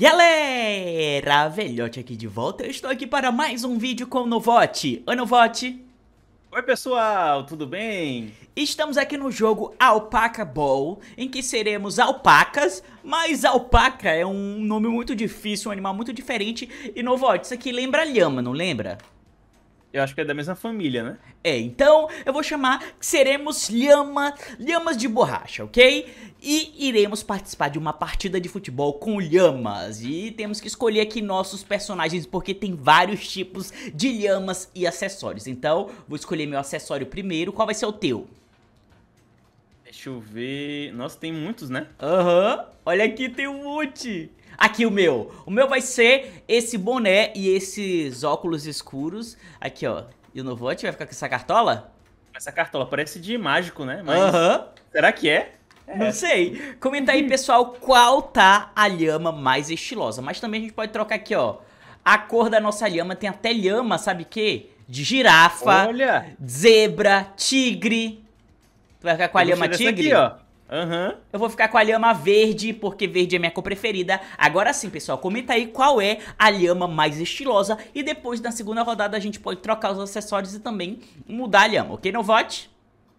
Galera, Velhote aqui de volta, eu estou aqui para mais um vídeo com o Novote. Oi Novote! Oi pessoal, tudo bem? Estamos aqui no jogo Alpaca Ball, em que seremos alpacas, mas alpaca é um nome muito difícil, um animal muito diferente. E Novote, isso aqui lembra lhama, não lembra? Eu acho que é da mesma família, né? É, então eu vou chamar que seremos lhama, lhamas de borracha, ok? E iremos participar de uma partida de futebol com lhamas. E temos que escolher aqui nossos personagens, porque tem vários tipos de lhamas e acessórios. Então, vou escolher meu acessório primeiro. Qual vai ser o teu? Deixa eu ver. Nossa, tem muitos, né? Aham. Uhum. Olha aqui, tem um monte. Aqui o meu. O meu vai ser esse boné e esses óculos escuros. Aqui, ó. E o Novote vai ficar com essa cartola? Essa cartola parece de mágico, né? Mas uhum. será que é? É. Não sei. Comenta aí, pessoal, qual tá a lhama mais estilosa. Mas também a gente pode trocar aqui, ó. A cor da nossa lhama tem até lhama, sabe que? De girafa, Olha. zebra, tigre. Tu vai ficar com a lhama tigre? Aqui, ó. Uhum. Eu vou ficar com a lhama verde, porque verde é minha cor preferida. Agora sim, pessoal, comenta aí qual é a lhama mais estilosa. E depois, na segunda rodada, a gente pode trocar os acessórios e também mudar a lhama, ok, Novote?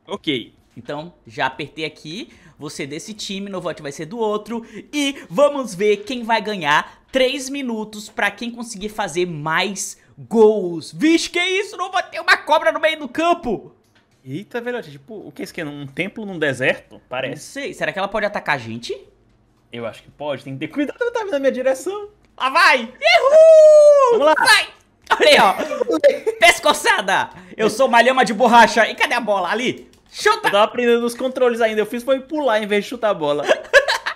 Ok. Então, já apertei aqui. Você desse time, Novote vai ser do outro. E vamos ver quem vai ganhar 3 minutos pra quem conseguir fazer mais gols. Vixe, que isso? Não tem uma cobra no meio do campo! Eita, é velho, tipo, o que é isso aqui? Um templo num deserto? Parece. Não sei, será que ela pode atacar a gente? Eu acho que pode, tem que ter cuidado, ela tá vindo na minha direção. Lá ah, vai! Uhul! Vamos lá! Vai! Olha aí, ó! Pescoçada! Eu sou malhama de borracha. E cadê a bola? Ali! Chuta! Eu tava aprendendo os controles ainda. Eu fiz foi pular em vez de chutar a bola.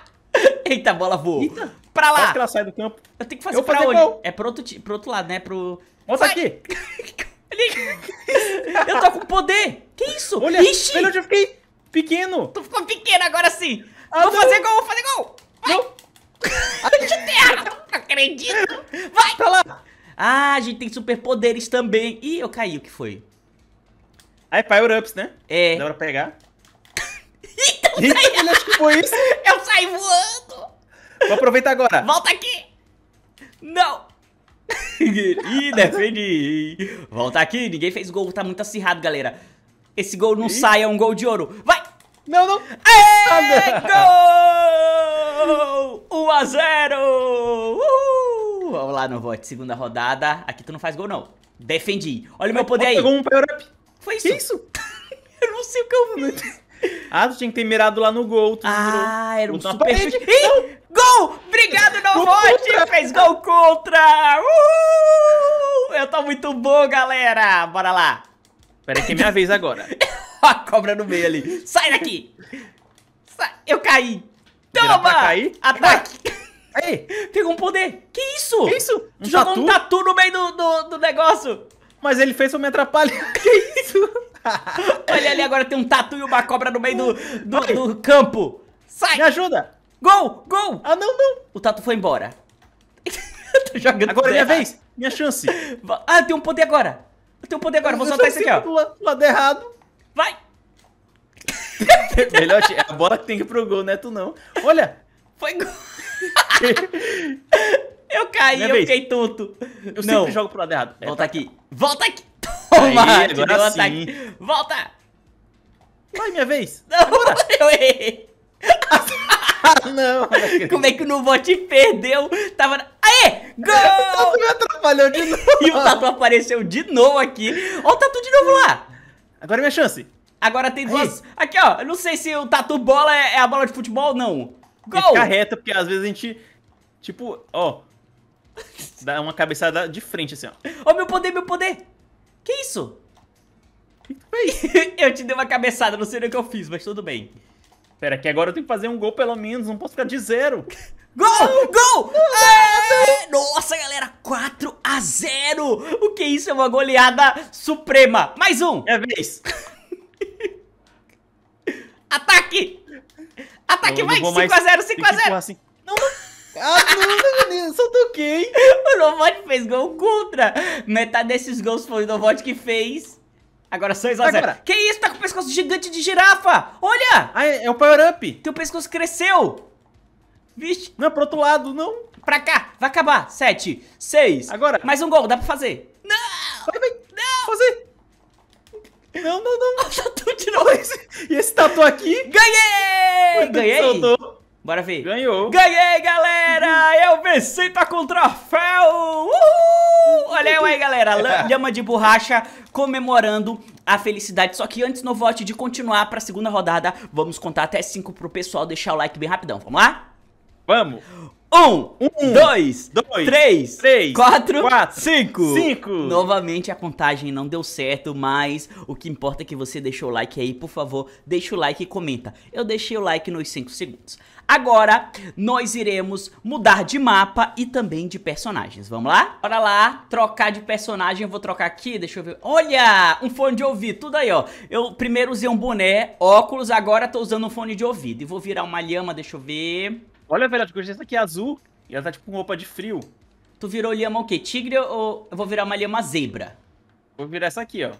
Eita, a bola voou. Eita. Pra lá! Quase que ela sai do campo. Eu tenho que fazer eu pra onde? Gol. É pro outro, pro outro lado, né? Pro... Volta aqui! eu tô com poder! Que isso? Olha, Ixi! Olha onde eu fiquei pequeno. Tu ficou pequeno agora sim. Ah, vou não. fazer gol, vou fazer gol. Vai. Não. Chutei, não acredito. Vai. Pra tá lá. Ah, a gente tem superpoderes também. Ih, eu caí, o que foi? Ah, é power-ups, né? É. Dá pra pegar. então, Eita, eu acho que foi isso. eu saí voando. Vou aproveitar agora. Volta aqui. Não. Ih, defende. Volta aqui, ninguém fez gol, tá muito acirrado, galera. Esse gol não e? sai, é um gol de ouro. Vai! Não, não! É gol! 1 a 0! Uhul! Vamos lá, Novote, segunda rodada. Aqui tu não faz gol, não. Defendi. Olha o meu poder aí. Pegou um power up. Foi isso? Que isso? eu não sei o que eu fazer. Ah, tu tinha que ter mirado lá no gol. ah, virou. era um super chute. Ih, gol! Obrigado, Novote! Fez gol contra! Uhul! Eu tô muito bom, galera! Bora lá! Peraí que é minha vez agora. a cobra no meio ali. Sai daqui! Sai. Eu caí! Toma! Cair. Ataque! Aí! Pegou um poder! Que isso? Que isso? Um Jogou tatu? um tatu no meio do, do, do negócio! Mas ele fez eu me atrapalhar. Que isso? Olha ali, agora tem um tatu e uma cobra no meio do, do, do campo. Sai! Me ajuda! Gol! Gol! Ah, não, não! O tatu foi embora. Tô jogando Agora é minha vez! Minha chance! Ah, tem um poder agora! Eu tenho poder agora, vou soltar isso é aqui, ó. Do lado errado. Vai! Melhor é a bola que tem que ir pro gol, né? Tu não. Olha! Foi gol! eu caí, Minha eu vez. fiquei tonto. Eu não. sempre jogo pro lado errado. É, Volta tá. aqui. Volta aqui! Toma! Aí, agora sim. Ataque. Volta! Vai, minha vez! Não, Agora. eu errei! ah, não! Como é que o Nubote perdeu? Tava. Aê! Gol! O Tatu me atrapalhou de novo! e o Tatu apareceu de novo aqui. Ó o Tatu de novo lá! Agora é minha chance. Agora tem duas. Aqui, ó. Eu não sei se o Tatu bola é, é a bola de futebol ou não. Gol! Fica reta, porque às vezes a gente. Tipo, ó. Dá uma cabeçada de frente, assim, ó. Ó, meu poder, meu poder! Que isso? Que que foi? eu te dei uma cabeçada, não sei nem o que eu fiz, mas tudo bem. Pera que agora eu tenho que fazer um gol pelo menos, não posso ficar de zero. Gol! Não, gol! Não, é! Nossa, galera, 4 a 0 O que é isso? É uma goleada suprema. Mais um! É a vez. Ataque! Ataque eu assim. vai! 5x0, ah, 5x0! Não, não. Ah, não, menino, só toquei. O Novot fez gol contra. Metade desses gols foi o Novot que fez. Agora 6 x 0. Que isso? Tá com o pescoço gigante de girafa. Olha! Ah, é, é o power up. Teu pescoço cresceu. Vixe. Não, é pro outro lado, não. Pra cá. Vai acabar. 7, 6. Agora. Mais um gol. Dá pra fazer. Não! Vai, vai. Não! Fazer. Não, não, não. o tatu de novo. E esse tatu aqui? Ganhei! Ganhei. Soltou. Bora ver. Ganhou. Ganhei, galera! Eu venci, tá com troféu! Uhul! Olha eu aí, galera. Lama de borracha comemorando a felicidade. Só que antes, no vote de continuar pra segunda rodada, vamos contar até 5 pro pessoal deixar o like bem rapidão. Vamos lá? Vamos! Um, um dois, dois, três, três quatro, quatro cinco. cinco. Novamente a contagem não deu certo, mas o que importa é que você deixou o like aí. Por favor, deixa o like e comenta. Eu deixei o like nos 5 segundos. Agora nós iremos mudar de mapa e também de personagens. Vamos lá? Bora lá, trocar de personagem. Eu vou trocar aqui, deixa eu ver. Olha, um fone de ouvido, tudo aí, ó. Eu primeiro usei um boné, óculos, agora tô usando um fone de ouvido. E vou virar uma lhama, deixa eu ver. Olha, velho, a essa aqui é azul e ela tá tipo com roupa de frio. Tu virou lhama o quê? Tigre ou eu vou virar uma lhama zebra? Vou virar essa aqui, ó.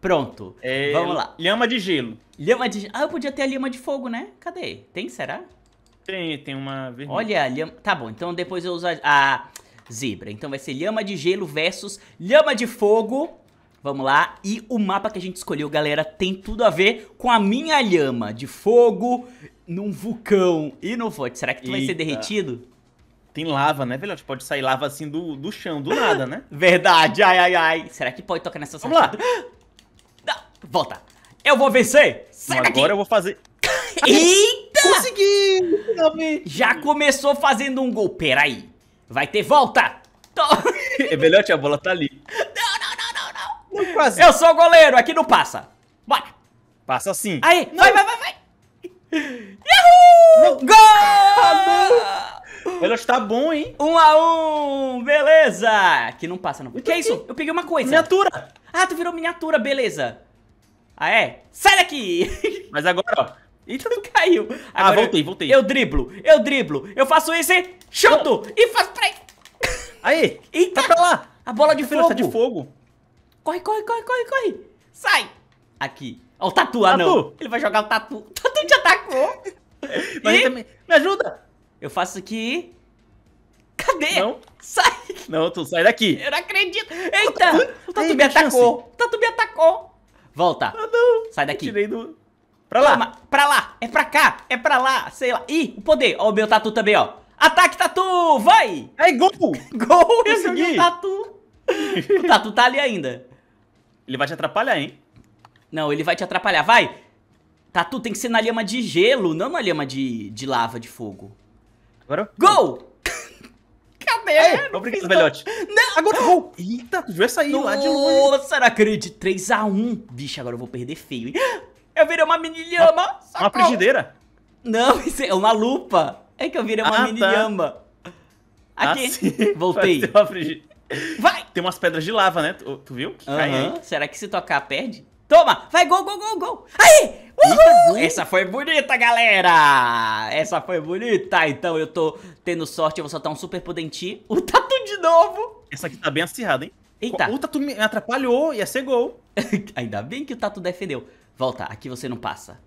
Pronto. É... Vamos lá. Lhama de gelo. Lhama de Ah, eu podia ter a lhama de fogo, né? Cadê? Tem, será? Tem, tem uma vermelha. Olha, lhama... tá bom, então depois eu uso a... a zebra. Então vai ser lhama de gelo versus lhama de fogo. Vamos lá, e o mapa que a gente escolheu, galera, tem tudo a ver com a minha lhama de fogo num vulcão e no vote. Será que tu Eita. vai ser derretido? Tem lava, né, velho? Pode sair lava assim do, do chão, do ah, nada, né? Verdade, ai, ai, ai. Será que pode tocar nessa Vamos lá. Não, volta. Eu vou vencer! Sai Agora daqui. eu vou fazer... Eita! Consegui! Finalmente! Já começou fazendo um gol. Peraí. Vai ter volta! É melhor que a bola tá ali. Não, não, não, não, não. não Eu sou goleiro, aqui não passa. Bora! Passa sim. Aí, não. vai, vai, vai, vai! Yahoo! Gol! Ah, Melhor bom, hein? Um a um, beleza! Aqui não passa, não. O que é isso? Eu peguei uma coisa. Miniatura! Ah, tu virou miniatura, beleza. Ah, é? Sai daqui! Mas agora, ó, Eita, tu caiu. Ah, Agora ah, voltei, voltei. Eu driblo, eu driblo, eu faço esse, chuto e faço... Peraí. Aí, Eita. tá pra lá. A bola de fogo. Tá de fogo. Corre, corre, corre, corre, corre. Sai. Aqui. Ó, o tatu, ah, não. Ele vai jogar o tatu. O tatu te atacou. Mas e... também... Me ajuda. Eu faço aqui. Cadê? Não. Sai. Não, tu sai daqui. Eu não acredito. Eita, o tatu, o tatu Ei, me atacou. Chance. O tatu me atacou. Volta. Ah, não. Sai daqui. Eu tirei do... Pra lá. Toma, pra lá. É pra cá. É pra lá. Sei lá. Ih, o poder. Ó, o meu tatu também, ó. Ataque, tatu! Vai! É gol! gol! Consegui! o tatu. o tatu tá ali ainda. Ele vai te atrapalhar, hein? Não, ele vai te atrapalhar. Vai! Tatu tem que ser na lhama de gelo, não na lhama de, de lava, de fogo. Agora? Gol! Cadê? É, obrigado, velhote. Não! Agora gol! Eita, tu já saiu lá de longe. Nossa, não acredito. 3x1. Bicho, agora eu vou perder feio, hein? Eu virei uma mini lhama. Uma, uma frigideira? Não, isso é uma lupa. É que eu virei uma ah, mini tá. Ah, aqui. Ah, Voltei. Vai! Tem umas pedras de lava, né? Tu, tu viu? Que Será que se tocar, perde? Toma! Vai, gol, gol, gol, gol! Aí! Uhul! Essa foi bonita, galera! Essa foi bonita! Então eu tô tendo sorte, eu vou soltar um super pudenti. O Tatu de novo! Essa aqui tá bem acirrada, hein? Eita! O Tatu me atrapalhou, ia ser gol. Ainda bem que o Tatu defendeu. Volta, aqui você não passa.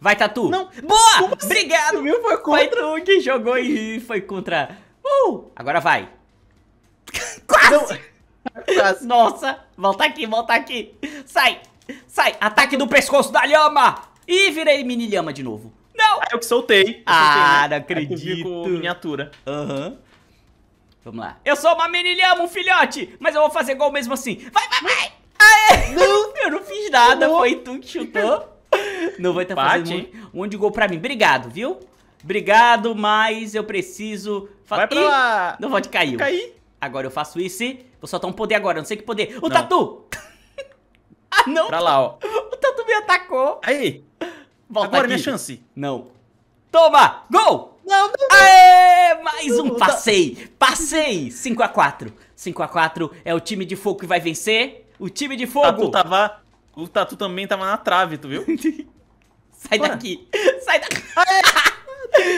Vai, Tatu! Não! Boa! Assim? Obrigado! meu Foi contra. Foi que jogou e foi contra. Uh! Agora vai! Quase! Quase! Nossa! Volta aqui, volta aqui! Sai! Sai! Ataque do pescoço da lhama! Ih, virei mini lhama de novo. Não! Ah, eu que soltei. Eu soltei ah, né? não acredito. miniatura. Aham. Uhum. Vamos lá. Eu sou uma mini lhama, um filhote! Mas eu vou fazer gol mesmo assim. Vai, vai, vai! Aê! Não! Eu não fiz nada, não. foi tu que chutou. Não vai estar tá fazendo um, um de gol pra mim. Obrigado, viu? Obrigado, mas eu preciso... Vai pra Ih, lá! Não vou te cair. Caí. Agora eu faço isso e vou soltar um poder agora, não sei que poder. O não. Tatu! ah, não! Pra lá, ó. O Tatu me atacou. Aí! Volta agora é aqui. minha chance. Não. Toma! Gol! Não, não, não. Aê! Mais um, passei! Passei! 5x4. 5x4 é o time de fogo que vai vencer. O time de fogo! Tatu tava, o Tatu também tava na trave, tu viu? Sai Bora. daqui! Sai daqui!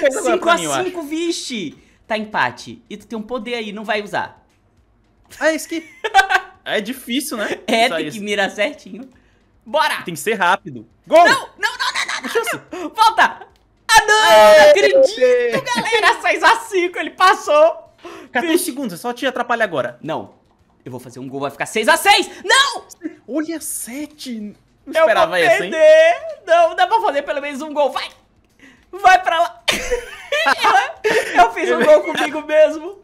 5x5, vixe! Tá empate. E tu tem um poder aí, não vai usar. Ah, é isso que. é difícil, né? É, Só tem isso. que mirar certinho. Bora! Tem que ser rápido. Gol! Não, não, não, não, não! não, Volta! Ah, não! Aê, ah, não é, acredito, aê. É. galera! 6x5, ele passou! 14 Vixe. segundos, só te atrapalha agora. Não, eu vou fazer um gol, vai ficar 6x6. Não! Olha, 7. Não esperava vou essa, hein? Não, dá pra fazer pelo menos um gol. Vai! Vai pra lá! eu fiz um gol comigo mesmo.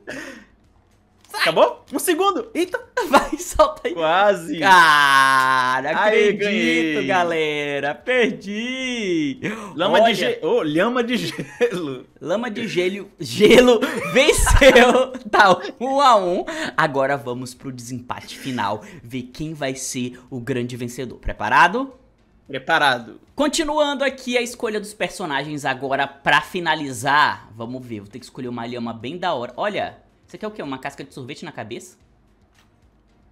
Acabou? Um segundo. Eita. Vai, solta aí. Quase. Cara, ah, acredito, galera. Perdi. Lama Olha. de gelo. Oh, lama de gelo. Lama de gelo. Gelo venceu. tá um a um. Agora vamos pro desempate final. Ver quem vai ser o grande vencedor. Preparado? Preparado. Continuando aqui a escolha dos personagens agora para finalizar. Vamos ver, vou ter que escolher uma lhama bem da hora. Olha, você quer o quê? Uma casca de sorvete na cabeça?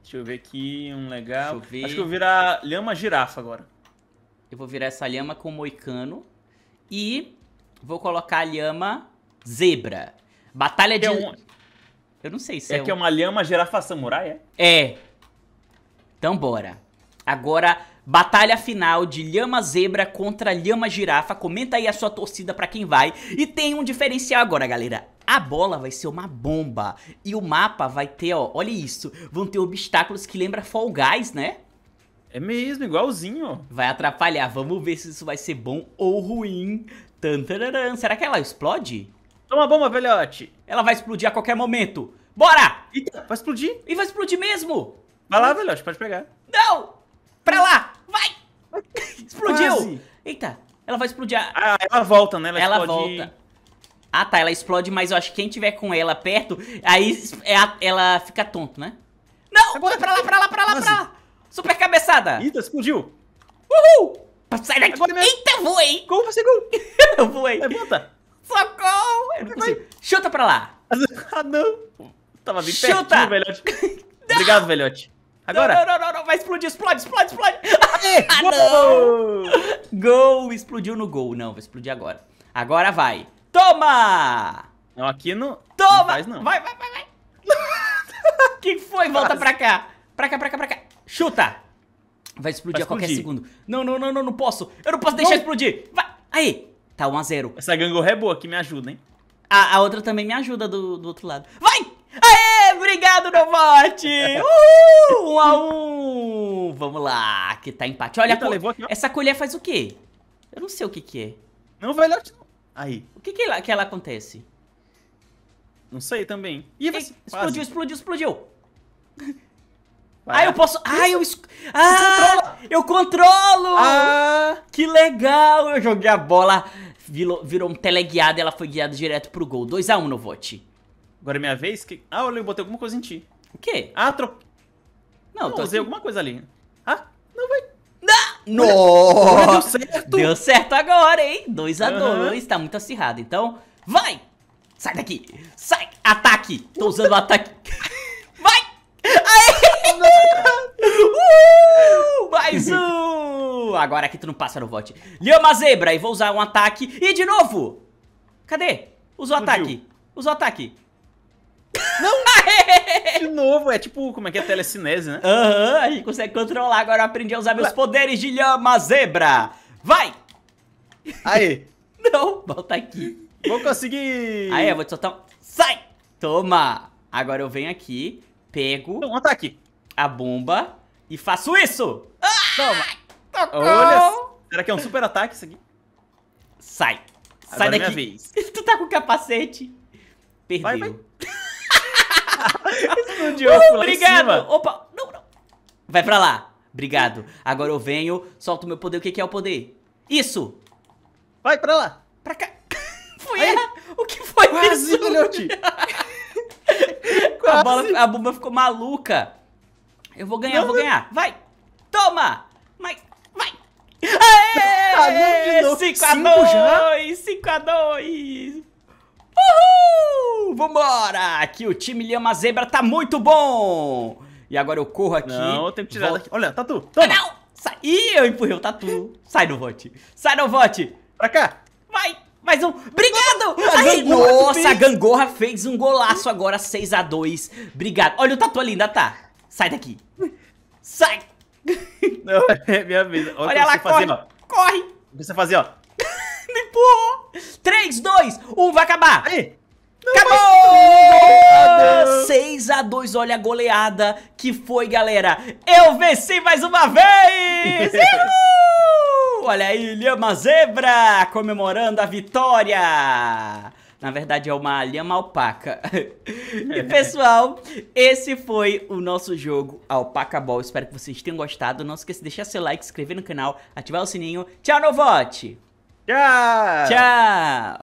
Deixa eu ver aqui, um legal. Acho que eu vou virar lhama girafa agora. Eu vou virar essa lhama com moicano. E vou colocar a lhama zebra. Batalha é de... É um... Eu não sei se é... É que é um... é uma lhama girafa samurai, é? É. Então bora. Agora, batalha final de lhama zebra contra lhama girafa. Comenta aí a sua torcida pra quem vai. E tem um diferencial agora, galera. A bola vai ser uma bomba. E o mapa vai ter, ó, olha isso. Vão ter obstáculos que lembra Fall Guys, né? É mesmo, igualzinho. Vai atrapalhar. Vamos ver se isso vai ser bom ou ruim. Tantararam. Será que ela explode? Toma bomba, velhote. Ela vai explodir a qualquer momento. Bora! Eita, vai explodir. E vai explodir mesmo. Vai lá, velhote, pode pegar. Não! Pra lá! Vai! Explodiu! Quase. Eita, ela vai explodir. Ah, ela volta, né? Ela, ela explode... volta. Ah, tá, ela explode, mas eu acho que quem tiver com ela perto, aí é ela fica tonto, né? Não! Agora... É pra lá, pra lá, pra lá, Nossa. pra lá! Super cabeçada! Eita, explodiu! Uhul! Sai daqui! Agora é mesmo. voei! Como você gol? eu voei! Levanta! Socorro! Chuta pra lá! ah, não! Ah, Tava bem Chuta. pertinho, velhote. Obrigado, velhote. Agora! Não, não, não, não, vai explodir, explode, explode, explode! ah, não! Gol! Explodiu no gol. Não, vai explodir agora. Agora vai. Toma! Não, aqui não. Toma! Não faz, não. Vai, vai, vai, vai! Quem foi? Volta Quase. pra cá! Pra cá, pra cá, pra cá! Chuta! Vai explodir vai a qualquer segundo. Não, não, não, não, não posso! Eu não posso deixar não. explodir! Vai! Aí! Tá 1x0. Essa gangorra é boa aqui, me ajuda, hein? A, a outra também me ajuda do, do outro lado. Vai! Aê! Obrigado, Novote! Uhul! 1 a 1 Vamos lá, que tá empate. Olha, Eita, co... essa colher faz o quê? Eu não sei o que que é. Não vai lá, não. Aí, o que que ela, que ela acontece? Não sei também. E você, explodiu, explodiu, explodiu, explodiu. Ah, eu posso. Ah, eu. Ah, eu controlo! Ah, que legal! Eu joguei a bola, virou, virou um teleguiado e ela foi guiada direto pro gol. 2x1 um no vote. Agora é minha vez? Que... Ah, eu botei alguma coisa em ti. O quê? Ah, tro... Não, não tô usei aqui. alguma coisa ali. Ah, não vai. Nossa! Deu certo! Deu certo agora, hein? 2x2, uhum. tá muito acirrado. Então, vai! Sai daqui! Sai! Ataque! Tô usando o ataque. Vai! Aê! Mais um! Agora que tu não passa no vote. Lhama zebra e vou usar um ataque. E de novo! Cadê? Usa o ataque. Usa o ataque. Não! Aê! novo. É tipo, como é que é? Telecinese, né? Aham, uhum, a gente consegue controlar. Agora eu aprendi a usar meus poderes de lhama zebra. Vai! Aí. Não, volta aqui. Vou conseguir. Aí, eu vou te soltar um... Sai! Toma! Agora eu venho aqui, pego... Um ataque. Tá aqui. A bomba e faço isso! Toma! Tocou. Olha! Será que é um super ataque isso aqui? Sai! Sai Agora é daqui! tu tá com capacete! Perdeu. Vai, vai de ovo uh, Obrigado. Opa, não, não. Vai pra lá. Obrigado. Agora eu venho, solto o meu poder. O que, que é o poder? Isso. Vai pra lá. Pra cá. Foi Aí. ela? O que foi Quase, isso? Quase, a, bola, a bomba ficou maluca. Eu vou ganhar, não, eu vou ganhar. Vai. Toma. Mas, vai. Aê! 5x2. 5x2. Uhul! Vambora! Aqui o time Lhama Zebra tá muito bom! E agora eu corro aqui. Não, eu tenho que tirar volta... daqui. Olha, Tatu! Toma. Ah, não! Sai! Ih, eu empurrei o Tatu. Sai do vote. Sai do vote. Pra cá. Vai. Mais um. Obrigado! Ah, gangorra nossa, a Gangorra fez um golaço agora, 6x2. Obrigado. Olha, o Tatu ali ainda tá. Sai daqui. Sai. Não, é minha vez. Olha, Olha lá, corre. Fazer, ó. Corre. fazer, ó me empurrou. 3, 2, 1, vai acabar. Aí. Acabou! 6x2, olha a goleada que foi, galera. Eu venci mais uma vez! olha aí, Lhama Zebra comemorando a vitória. Na verdade, é uma lhama alpaca. e, pessoal, esse foi o nosso jogo Alpaca Ball. Espero que vocês tenham gostado. Não esqueça de deixar seu like, se inscrever no canal, ativar o sininho. Tchau, Novote! Tchau! Tchau!